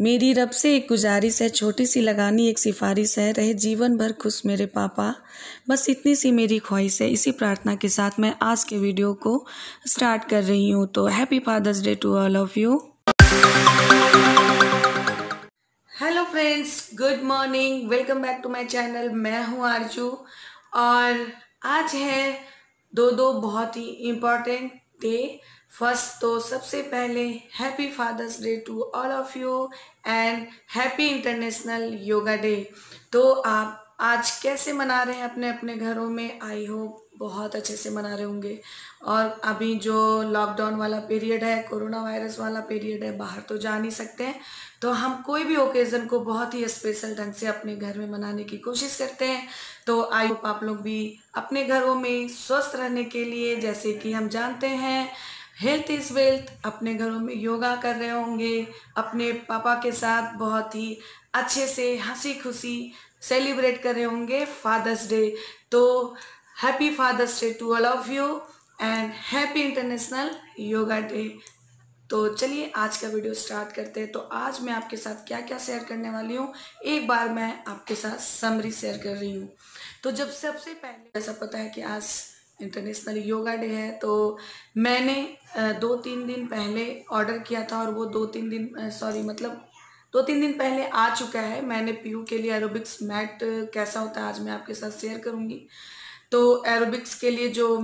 मेरी रब से एक गुजारिश है छोटी सी लगानी एक सिफारिश है रहे जीवन भर खुश मेरे पापा बस इतनी सी मेरी ख्वाहिश है इसी प्रार्थना के साथ मैं आज के वीडियो को स्टार्ट कर रही हूँ तो happy father's day to all of you hello friends good morning welcome back to my channel मैं हूँ आरजू और आज है दो दो बहुत ही इम्पोर्टेंट डे फर्स्ट तो सबसे पहले happy father's day to all of you and happy international yoga day तो आप आज कैसे मना रहे हैं अपने अपने घरों में आई होप बहुत अच्छे से मना रहे होंगे और अभी जो लॉकडाउन वाला पीरियड है कोरोना वायरस वाला पीरियड है बाहर तो जा नहीं सकते हैं तो हम कोई भी ओकेज़न को बहुत ही स्पेशल ढंग से अपने घर में मनाने की कोशिश करते हैं तो आई होप आप लोग भी अपने घरों में स्वस्थ रहने के लिए जैसे कि हम जानते हैं हेल्थ इज़ वेल्थ अपने घरों में योगा कर रहे होंगे अपने पापा के साथ बहुत ही अच्छे से हंसी खुशी सेलिब्रेट कर रहे होंगे फादर्स डे तो happy father's day to all of you and happy international yoga day तो चलिए आज का वीडियो स्टार्ट करते हैं तो आज मैं आपके साथ क्या क्या शेयर करने वाली हूँ एक बार मैं आपके साथ समरी शेयर कर रही हूँ तो जब सबसे पहले ऐसा पता है कि आज इंटरनेशनल योगा डे है तो मैंने दो तीन दिन पहले ऑर्डर किया था और वो दो तीन दिन सॉरी मतलब दो तीन दिन पहले आ चुका है मैंने पीयू के लिए एरोबिक्स मैट कैसा होता है आज मैं आपके साथ शेयर करूँगी तो एरोबिक्स के लिए जो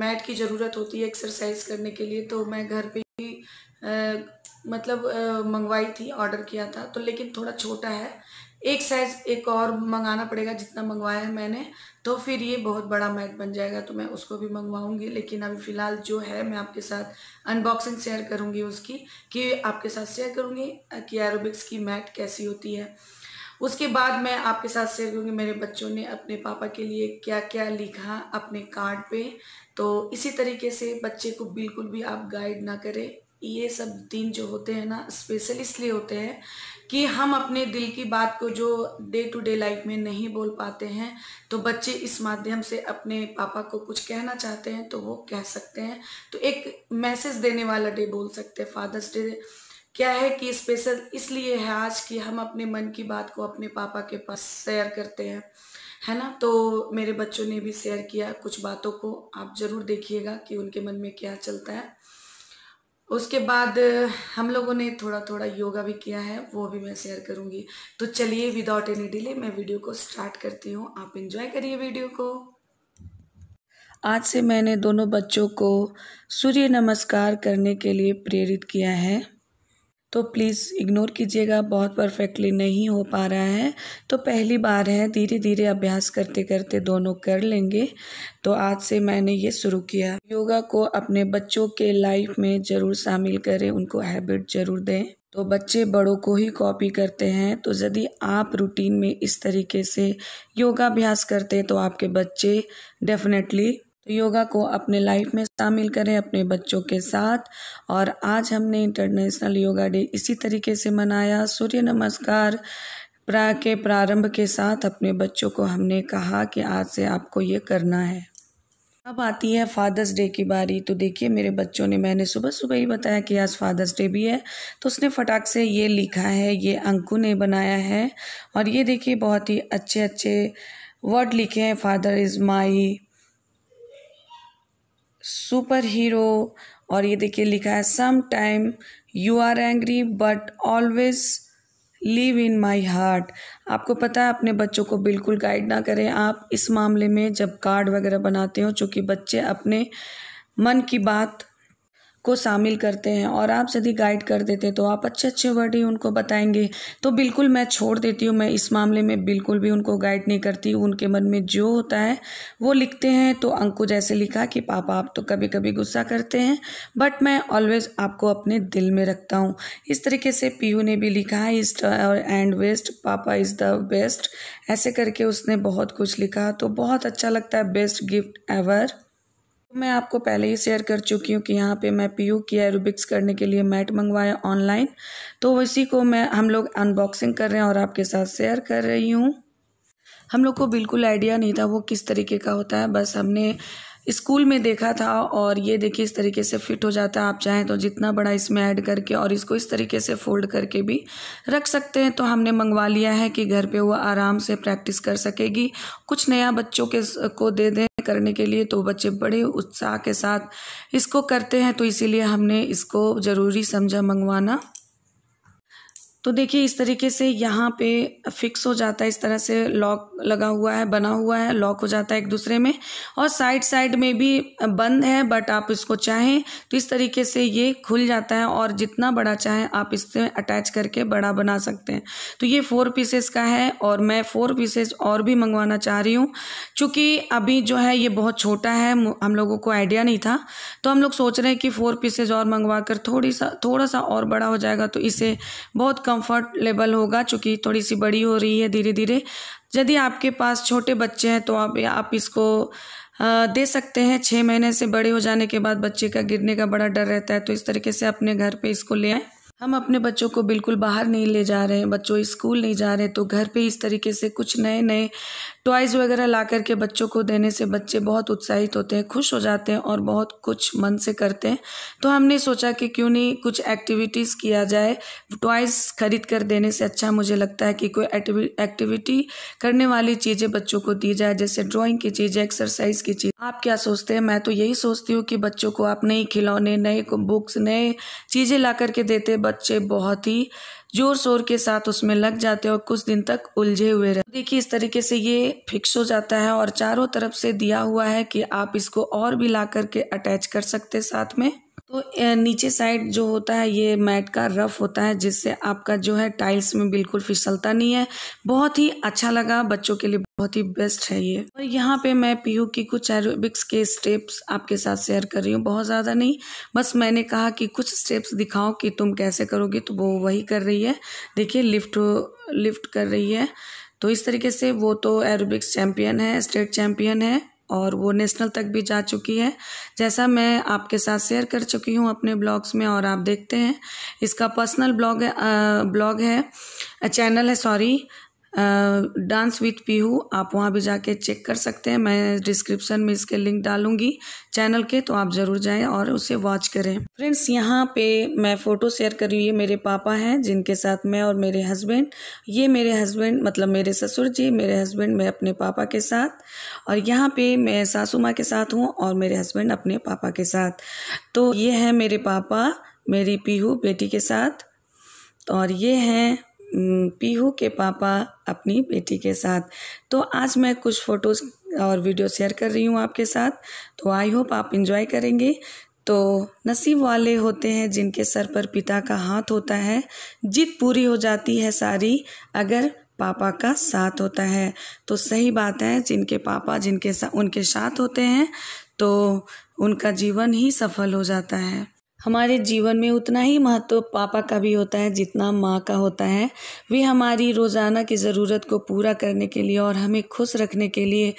मैट की ज़रूरत होती है एक्सरसाइज करने के लिए तो मैं घर पे ही मतलब मंगवाई थी ऑर्डर किया था तो लेकिन थोड़ा छोटा है एक साइज़ एक और मंगाना पड़ेगा जितना मंगवाया है मैंने तो फिर ये बहुत बड़ा मैट बन जाएगा तो मैं उसको भी मंगवाऊंगी लेकिन अभी फ़िलहाल जो है मैं आपके साथ अनबॉक्सिंग शेयर करूंगी उसकी कि आपके साथ शेयर करूंगी कि एरोबिक्स की मैट कैसी होती है उसके बाद मैं आपके साथ शेयर करूँगी मेरे बच्चों ने अपने पापा के लिए क्या क्या लिखा अपने कार्ड पे तो इसी तरीके से बच्चे को बिल्कुल भी आप गाइड ना करें ये सब दिन जो होते हैं ना स्पेशल इसलिए होते हैं कि हम अपने दिल की बात को जो डे टू डे लाइफ में नहीं बोल पाते हैं तो बच्चे इस माध्यम से अपने पापा को कुछ कहना चाहते हैं तो वो कह सकते हैं तो एक मैसेज देने वाला डे बोल सकते हैं फादर्स डे क्या है कि स्पेशल इसलिए है आज कि हम अपने मन की बात को अपने पापा के पास शेयर करते हैं है ना तो मेरे बच्चों ने भी शेयर किया कुछ बातों को आप ज़रूर देखिएगा कि उनके मन में क्या चलता है उसके बाद हम लोगों ने थोड़ा थोड़ा योगा भी किया है वो भी मैं शेयर करूँगी तो चलिए विदाउट एनी डिले मैं वीडियो को स्टार्ट करती हूँ आप इन्जॉय करिए वीडियो को आज से मैंने दोनों बच्चों को सूर्य नमस्कार करने के लिए प्रेरित किया है तो प्लीज़ इग्नोर कीजिएगा बहुत परफेक्टली नहीं हो पा रहा है तो पहली बार है धीरे धीरे अभ्यास करते करते दोनों कर लेंगे तो आज से मैंने ये शुरू किया योगा को अपने बच्चों के लाइफ में ज़रूर शामिल करें उनको हैबिट ज़रूर दें तो बच्चे बड़ों को ही कॉपी करते हैं तो यदि आप रूटीन में इस तरीके से योगाभ्यास करते हैं तो आपके बच्चे डेफिनेटली तो योगा को अपने लाइफ में शामिल करें अपने बच्चों के साथ और आज हमने इंटरनेशनल योगा डे इसी तरीके से मनाया सूर्य नमस्कार प्रा के प्रारंभ के साथ अपने बच्चों को हमने कहा कि आज से आपको ये करना है अब आती है फादर्स डे की बारी तो देखिए मेरे बच्चों ने मैंने सुबह सुबह ही बताया कि आज फादर्स डे भी है तो उसने फटाक से ये लिखा है ये अंकु ने बनाया है और ये देखिए बहुत ही अच्छे अच्छे वर्ड लिखे हैं father is my super hero और ये देखिए लिखा है some time you are angry but always live in my heart आपको पता है अपने बच्चों को बिल्कुल गाइड ना करें आप इस मामले में जब कार्ड वगैरह बनाते हो चूँकि बच्चे अपने मन की बात को शामिल करते हैं और आप यदि गाइड कर देते तो आप अच्छे अच्छे वर्ड ही उनको बताएंगे तो बिल्कुल मैं छोड़ देती हूँ मैं इस मामले में बिल्कुल भी उनको गाइड नहीं करती उनके मन में जो होता है वो लिखते हैं तो अंकु जैसे लिखा कि पापा आप तो कभी कभी गुस्सा करते हैं बट मैं ऑलवेज आपको अपने दिल में रखता हूँ इस तरीके से पीयू ने भी लिखा है east and west papa is the best ऐसे करके उसने बहुत कुछ लिखा तो बहुत अच्छा लगता है बेस्ट गिफ्ट एवर तो मैं आपको पहले ही शेयर कर चुकी हूँ कि यहाँ पे मैं पीयू की एरोबिक्स करने के लिए मैट मंगवाया ऑनलाइन तो इसी को मैं हम लोग अनबॉक्सिंग कर रहे हैं और आपके साथ शेयर कर रही हूँ हम लोग को बिल्कुल आइडिया नहीं था वो किस तरीके का होता है बस हमने स्कूल में देखा था और ये देखिए इस तरीके से फिट हो जाता है आप चाहें तो जितना बड़ा इसमें ऐड करके और इसको इस तरीके से फोल्ड करके भी रख सकते हैं तो हमने मंगवा लिया है कि घर पे वो आराम से प्रैक्टिस कर सकेगी कुछ नया बच्चों के को दे दें करने के लिए तो बच्चे बड़े उत्साह के साथ इसको करते हैं तो इसीलिए हमने इसको ज़रूरी समझा मंगवाना तो देखिए इस तरीके से यहाँ पे फिक्स हो जाता है इस तरह से लॉक लगा हुआ है बना हुआ है लॉक हो जाता है एक दूसरे में और साइड साइड में भी बंद है बट आप इसको चाहें तो इस तरीके से ये खुल जाता है और जितना बड़ा चाहें आप इससे अटैच करके बड़ा बना सकते हैं तो ये फोर पीसेस का है और मैं फोर पीसेस और भी मंगवाना चाह रही हूँ चूँकि अभी जो है ये बहुत छोटा है हम लोगों को आइडिया नहीं था तो हम लोग सोच रहे हैं कि फ़ोर पीसेज और मंगवा कर थोड़ी सा थोड़ा सा और बड़ा हो जाएगा तो इसे बहुत कम कंफर्टेबल होगा चूँकि थोड़ी सी बड़ी हो रही है धीरे धीरे यदि आपके पास छोटे बच्चे हैं तो आप आप इसको दे सकते हैं छः महीने से बड़े हो जाने के बाद बच्चे का गिरने का बड़ा डर रहता है तो इस तरीके से अपने घर पे इसको ले आएँ हम अपने बच्चों को बिल्कुल बाहर नहीं ले जा रहे हैं बच्चों स्कूल नहीं जा रहे तो घर पे इस तरीके से कुछ नए नए टॉयज़ वगैरह ला करके बच्चों को देने से बच्चे बहुत उत्साहित होते हैं खुश हो जाते हैं और बहुत कुछ मन से करते हैं तो हमने सोचा कि क्यों नहीं कुछ एक्टिविटीज़ किया जाए टॉयज़ खरीद कर देने से अच्छा मुझे लगता है कि कोई एक्टिविटी करने वाली चीज़ें बच्चों को दी जाए जैसे ड्रॉइंग की चीज़ें एक्सरसाइज की चीज़ आप क्या सोचते हैं मैं तो यही सोचती हूँ कि बच्चों को आप नए खिलौने नए बुक्स नए चीज़ें ला करके देते बच्चे बहुत ही जोर शोर के साथ उसमें लग जाते हैं और कुछ दिन तक उलझे हुए रहते देखिए इस तरीके से ये फिक्स हो जाता है और चारों तरफ से दिया हुआ है कि आप इसको और भी ला करके अटैच कर सकते साथ में तो नीचे साइड जो होता है ये मैट का रफ़ होता है जिससे आपका जो है टाइल्स में बिल्कुल फिसलता नहीं है बहुत ही अच्छा लगा बच्चों के लिए बहुत ही बेस्ट है ये और यहाँ पे मैं पीयू की कुछ एरोबिक्स के स्टेप्स आपके साथ शेयर कर रही हूँ बहुत ज़्यादा नहीं बस मैंने कहा कि कुछ स्टेप्स दिखाओ कि तुम कैसे करोगे तो वो वही कर रही है देखिए लिफ्ट लिफ्ट कर रही है तो इस तरीके से वो तो एरोबिक्स चैम्पियन है स्टेट चैम्पियन है और वो नेशनल तक भी जा चुकी है जैसा मैं आपके साथ शेयर कर चुकी हूँ अपने ब्लॉग्स में और आप देखते हैं इसका पर्सनल ब्लॉग ब्लॉग है चैनल है सॉरी डांस विथ पीहू आप वहाँ भी जाके चेक कर सकते हैं मैं डिस्क्रिप्शन में इसके लिंक डालूंगी चैनल के तो आप ज़रूर जाएं और उसे वॉच करें फ्रेंड्स यहाँ पे मैं फ़ोटो शेयर कर रही हूँ ये मेरे पापा हैं जिनके साथ मैं और मेरे हस्बैंड ये मेरे हस्बैंड मतलब मेरे ससुर जी मेरे हस्बैंड मैं अपने पापा के साथ और यहाँ पे मैं सासू माँ के साथ हूँ और मेरे हस्बैंड अपने पापा के साथ तो ये हैं मेरे पापा मेरी पीहू बेटी के साथ और ये हैं पीहू के पापा अपनी बेटी के साथ तो आज मैं कुछ फ़ोटोज़ और वीडियो शेयर कर रही हूँ आपके साथ तो आई होप आप इन्जॉय करेंगे तो नसीब वाले होते हैं जिनके सर पर पिता का हाथ होता है जीत पूरी हो जाती है सारी अगर पापा का साथ होता है तो सही बात है जिनके पापा जिनके सा, उनके साथ होते हैं तो उनका जीवन ही सफल हो जाता है हमारे जीवन में उतना ही महत्व पापा का भी होता है जितना माँ का होता है वे हमारी रोज़ाना की ज़रूरत को पूरा करने के लिए और हमें खुश रखने के लिए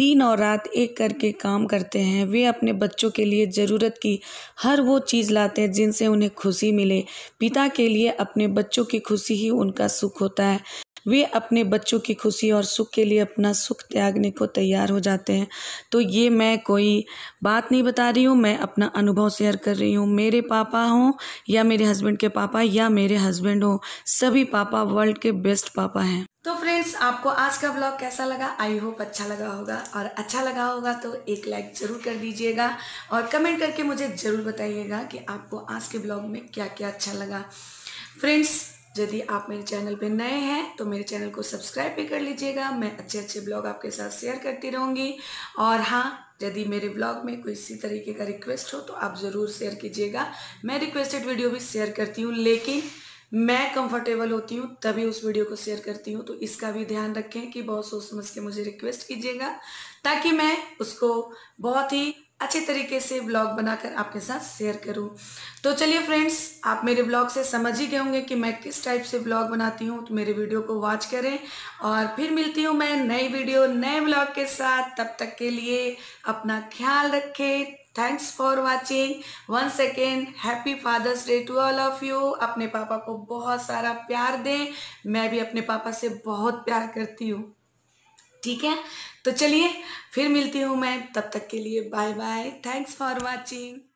दिन और रात एक करके काम करते हैं वे अपने बच्चों के लिए ज़रूरत की हर वो चीज़ लाते हैं जिनसे उन्हें खुशी मिले पिता के लिए अपने बच्चों की खुशी ही उनका सुख होता है वे अपने बच्चों की खुशी और सुख के लिए अपना सुख त्यागने को तैयार हो जाते हैं तो ये मैं कोई बात नहीं बता रही हूँ मैं अपना अनुभव शेयर कर रही हूँ मेरे पापा हों या मेरे हस्बैंड के पापा या मेरे हस्बैंड हों सभी पापा वर्ल्ड के बेस्ट पापा हैं तो फ्रेंड्स आपको आज का ब्लॉग कैसा लगा आई होप अच्छा लगा होगा और अच्छा लगा होगा तो एक लाइक ज़रूर कर दीजिएगा और कमेंट करके मुझे ज़रूर बताइएगा कि आपको आज के ब्लॉग में क्या क्या अच्छा लगा फ्रेंड्स यदि आप मेरे चैनल पर नए हैं तो मेरे चैनल को सब्सक्राइब भी कर लीजिएगा मैं अच्छे अच्छे ब्लॉग आपके साथ शेयर करती रहूँगी और हाँ यदि मेरे ब्लॉग में कोई इसी तरीके का रिक्वेस्ट हो तो आप ज़रूर शेयर कीजिएगा मैं रिक्वेस्टेड वीडियो भी शेयर करती हूँ लेकिन मैं कंफर्टेबल होती हूँ तभी उस वीडियो को शेयर करती हूँ तो इसका भी ध्यान रखें कि बहुत सोच समझ के मुझे रिक्वेस्ट कीजिएगा ताकि मैं उसको बहुत ही अच्छे तरीके से ब्लॉग बनाकर आपके साथ शेयर करूँ तो चलिए फ्रेंड्स आप मेरे ब्लॉग से समझ ही गए होंगे कि मैं किस टाइप से ब्लॉग बनाती हूँ तो मेरे वीडियो को वॉच करें और फिर मिलती हूँ मैं नई वीडियो नए ब्लॉग के साथ तब तक के लिए अपना ख्याल रखें thanks for watching one second happy father's day to all of you अपने पापा को बहुत सारा प्यार दें मैं भी अपने पापा से बहुत प्यार करती हूँ ठीक है तो चलिए फिर मिलती हूँ मैं तब तक के लिए bye bye thanks for watching